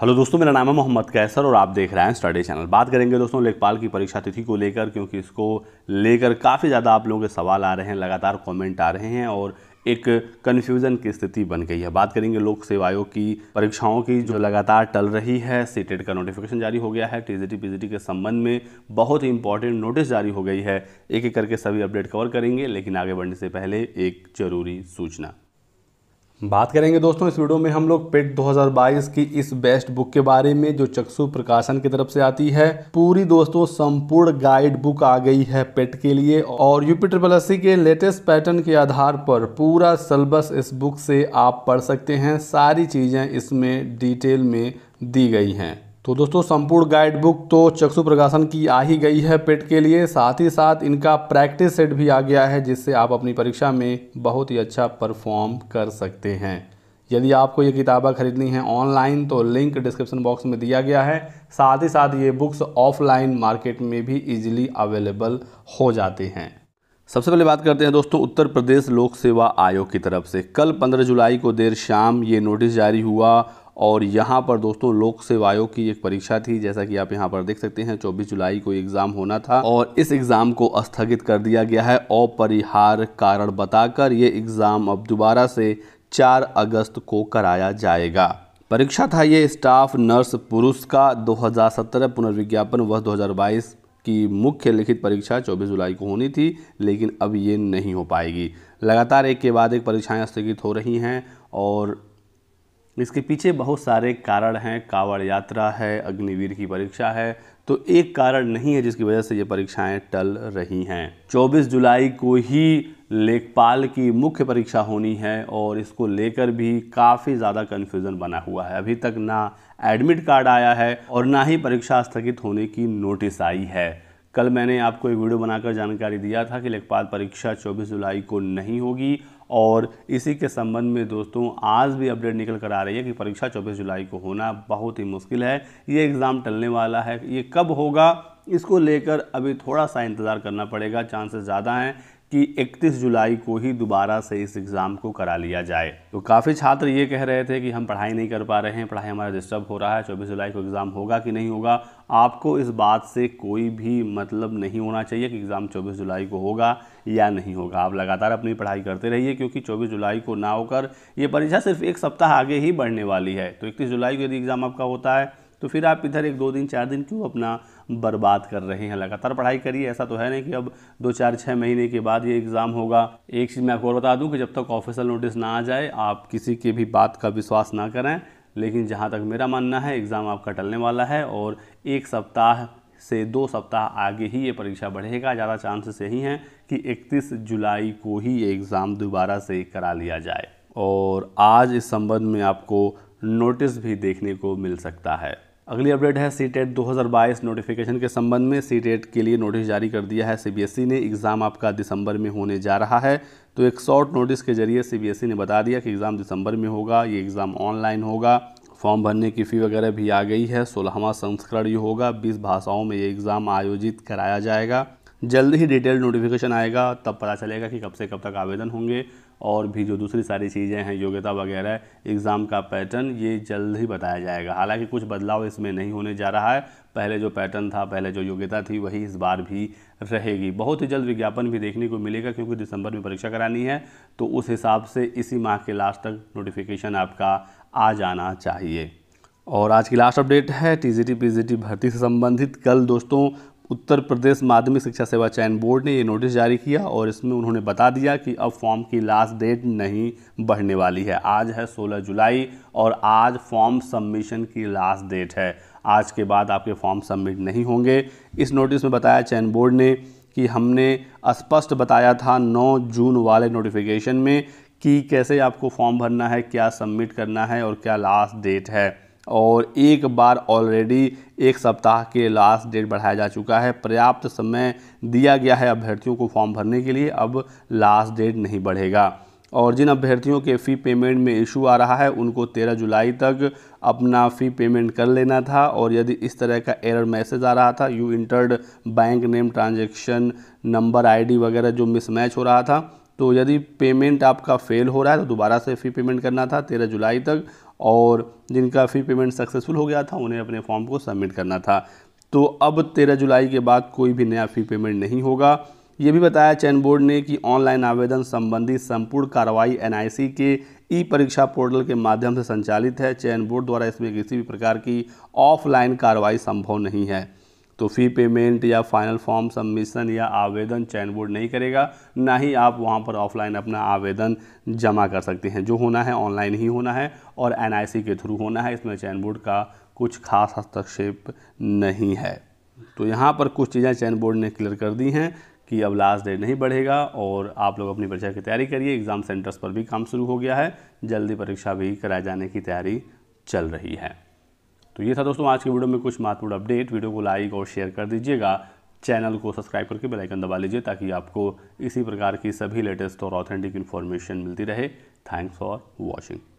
hello दोस्तों मेरा नाम है मोहम्मद कैसर और आप देख रहे हैं स्टडी चैनल बात करेंगे दोस्तों लेखपाल की परीक्षा तिथि को लेकर क्योंकि इसको लेकर काफ़ी ज़्यादा आप लोगों के सवाल आ रहे हैं लगातार कमेंट आ रहे हैं और एक कन्फ्यूज़न की स्थिति बन गई है बात करेंगे लोक सेवा आयोग की परीक्षाओं की जो लगातार टल रही है सीटेड e का नोटिफिकेशन जारी हो गया है टीजीटी पीजीटी के संबंध में बहुत ही इंपॉर्टेंट नोटिस जारी हो गई है एक एक करके सभी अपडेट कवर करेंगे लेकिन आगे बढ़ने से पहले एक जरूरी सूचना बात करेंगे दोस्तों इस वीडियो में हम लोग पेट 2022 की इस बेस्ट बुक के बारे में जो चक्षु प्रकाशन की तरफ से आती है पूरी दोस्तों संपूर्ण गाइड बुक आ गई है पेट के लिए और यूपी ट्रिपल के लेटेस्ट पैटर्न के आधार पर पूरा सिलेबस इस बुक से आप पढ़ सकते हैं सारी चीज़ें इसमें डिटेल में दी गई हैं तो दोस्तों संपूर्ण गाइड बुक तो चक्षु प्रकाशन की आ ही गई है पेट के लिए साथ ही साथ इनका प्रैक्टिस सेट भी आ गया है जिससे आप अपनी परीक्षा में बहुत ही अच्छा परफॉर्म कर सकते हैं यदि आपको ये किताबें खरीदनी हैं ऑनलाइन तो लिंक डिस्क्रिप्शन बॉक्स में दिया गया है साथ ही साथ ये बुक्स ऑफलाइन मार्केट में भी इजीली अवेलेबल हो जाते हैं सबसे पहले बात करते हैं दोस्तों उत्तर प्रदेश लोक सेवा आयोग की तरफ से कल 15 जुलाई को देर शाम ये नोटिस जारी हुआ और यहाँ पर दोस्तों लोक सेवा आयोग की एक परीक्षा थी जैसा कि आप यहाँ पर देख सकते हैं 24 जुलाई को एग्जाम होना था और इस एग्जाम को स्थगित कर दिया गया है अपरिहार कारण बताकर ये एग्जाम अब दोबारा से 4 अगस्त को कराया जाएगा परीक्षा था ये स्टाफ नर्स पुरुष का 2017 पुनर्विज्ञापन वर्ष दो की मुख्य लिखित परीक्षा 24 जुलाई को होनी थी लेकिन अब ये नहीं हो पाएगी लगातार एक के बाद एक परीक्षाएं स्थगित हो रही हैं और इसके पीछे बहुत सारे कारण हैं कावड़ यात्रा है अग्निवीर की परीक्षा है तो एक कारण नहीं है जिसकी वजह से ये परीक्षाएं टल रही हैं 24 जुलाई को ही लेखपाल की मुख्य परीक्षा होनी है और इसको लेकर भी काफ़ी ज़्यादा कन्फ्यूज़न बना हुआ है अभी तक ना एडमिट कार्ड आया है और ना ही परीक्षा स्थगित होने की नोटिस आई है कल मैंने आपको एक वीडियो बनाकर जानकारी दिया था कि लेखपाल परीक्षा 24 जुलाई को नहीं होगी और इसी के संबंध में दोस्तों आज भी अपडेट निकल कर आ रही है कि परीक्षा 24 जुलाई को होना बहुत ही मुश्किल है ये एग्ज़ाम टलने वाला है ये कब होगा इसको लेकर अभी थोड़ा सा इंतज़ार करना पड़ेगा चांसेस ज़्यादा हैं कि 31 जुलाई को ही दोबारा से इस एग्ज़ाम को करा लिया जाए तो काफ़ी छात्र ये कह रहे थे कि हम पढ़ाई नहीं कर पा रहे हैं पढ़ाई हमारा डिस्टर्ब हो रहा है चौबीस जुलाई को एग्ज़ाम होगा कि नहीं होगा आपको इस बात से कोई भी मतलब नहीं होना चाहिए कि एग्ज़ाम 24 जुलाई को होगा या नहीं होगा आप लगातार अपनी पढ़ाई करते रहिए क्योंकि चौबीस जुलाई को ना होकर ये परीक्षा सिर्फ एक सप्ताह आगे ही बढ़ने वाली है तो इकतीस जुलाई को यदि एग्ज़ाम आपका होता है तो फिर आप इधर एक दो दिन चार दिन क्यों अपना बर्बाद कर रहे हैं लगातार पढ़ाई करिए ऐसा तो है नहीं कि अब दो चार छः महीने के बाद ये एग्ज़ाम होगा एक चीज़ मैं आपको और बता दूँ कि जब तक ऑफिशियल नोटिस ना आ जाए आप किसी के भी बात का विश्वास ना करें लेकिन जहाँ तक मेरा मानना है एग्ज़ाम आपका टलने वाला है और एक सप्ताह से दो सप्ताह आगे ही ये परीक्षा बढ़ेगा ज़्यादा चांसेस यही हैं कि 31 जुलाई को ही ये एग्ज़ाम दोबारा से करा लिया जाए और आज इस संबंध में आपको नोटिस भी देखने को मिल सकता है अगली अपडेट है सी टेट दो नोटिफिकेशन के संबंध में सी टेट के लिए नोटिस जारी कर दिया है सीबीएसई e ने एग्ज़ाम आपका दिसंबर में होने जा रहा है तो एक शॉर्ट नोटिस के जरिए सीबीएसई e ने बता दिया कि एग्ज़ाम दिसंबर में होगा ये एग्ज़ाम ऑनलाइन होगा फॉर्म भरने की फ़ी वगैरह भी आ गई है सोलहवा संस्करण ये होगा बीस भाषाओं में ये एग्ज़ाम आयोजित कराया जाएगा जल्द ही डिटेल नोटिफिकेशन आएगा तब पता चलेगा कि कब से कब तक आवेदन होंगे और भी जो दूसरी सारी चीज़ें हैं योग्यता वगैरह एग्ज़ाम का पैटर्न ये जल्द ही बताया जाएगा हालांकि कुछ बदलाव इसमें नहीं होने जा रहा है पहले जो पैटर्न था पहले जो योग्यता थी वही इस बार भी रहेगी बहुत ही जल्द विज्ञापन भी देखने को मिलेगा क्योंकि दिसंबर में परीक्षा करानी है तो उस हिसाब से इसी माह के लास्ट तक नोटिफिकेशन आपका आ जाना चाहिए और आज की लास्ट अपडेट है टी जी भर्ती से संबंधित कल दोस्तों उत्तर प्रदेश माध्यमिक शिक्षा सेवा चयन बोर्ड ने ये नोटिस जारी किया और इसमें उन्होंने बता दिया कि अब फॉर्म की लास्ट डेट नहीं बढ़ने वाली है आज है 16 जुलाई और आज फॉर्म सबमिशन की लास्ट डेट है आज के बाद आपके फॉर्म सबमिट नहीं होंगे इस नोटिस में बताया चयन बोर्ड ने कि हमने स्पष्ट बताया था नौ जून वाले नोटिफिकेशन में कि कैसे आपको फॉर्म भरना है क्या सबमिट करना है और क्या लास्ट डेट है और एक बार ऑलरेडी एक सप्ताह के लास्ट डेट बढ़ाया जा चुका है पर्याप्त समय दिया गया है अभ्यर्थियों को फॉर्म भरने के लिए अब लास्ट डेट नहीं बढ़ेगा और जिन अभ्यर्थियों के फ़ी पेमेंट में इशू आ रहा है उनको 13 जुलाई तक अपना फ़ी पेमेंट कर लेना था और यदि इस तरह का एरर मैसेज आ रहा था you entered bank name transaction number ID वगैरह जो मिसमैच हो रहा था तो यदि पेमेंट आपका फेल हो रहा है तो दोबारा से फ़ी पेमेंट करना था तेरह जुलाई तक और जिनका फी पेमेंट सक्सेसफुल हो गया था उन्हें अपने फॉर्म को सबमिट करना था तो अब तेरह जुलाई के बाद कोई भी नया फ़ी पेमेंट नहीं होगा ये भी बताया चयन बोर्ड ने कि ऑनलाइन आवेदन संबंधी संपूर्ण कार्रवाई एन के ई परीक्षा पोर्टल के माध्यम से संचालित है चयन बोर्ड द्वारा इसमें किसी भी प्रकार की ऑफलाइन कार्रवाई संभव नहीं है तो फ़ी पेमेंट या फाइनल फॉर्म सबमिशन या आवेदन चयन बोर्ड नहीं करेगा ना ही आप वहाँ पर ऑफलाइन अपना आवेदन जमा कर सकते हैं जो होना है ऑनलाइन ही होना है और एनआईसी के थ्रू होना है इसमें चयन बोर्ड का कुछ खास हस्तक्षेप नहीं है तो यहाँ पर कुछ चीज़ें चयन बोर्ड ने क्लियर कर दी हैं कि अब लास्ट डेट नहीं बढ़ेगा और आप लोग अपनी परीक्षा की तैयारी करिए एग्ज़ाम सेंटर्स पर भी काम शुरू हो गया है जल्दी परीक्षा भी कराए जाने की तैयारी चल रही है तो ये था दोस्तों आज की वीडियो में कुछ महत्वपूर्ण अपडेट वीडियो को लाइक और शेयर कर दीजिएगा चैनल को सब्सक्राइब करके बेल आइकन दबा लीजिए ताकि आपको इसी प्रकार की सभी लेटेस्ट और ऑथेंटिक इन्फॉर्मेशन मिलती रहे थैंक्स फॉर वॉचिंग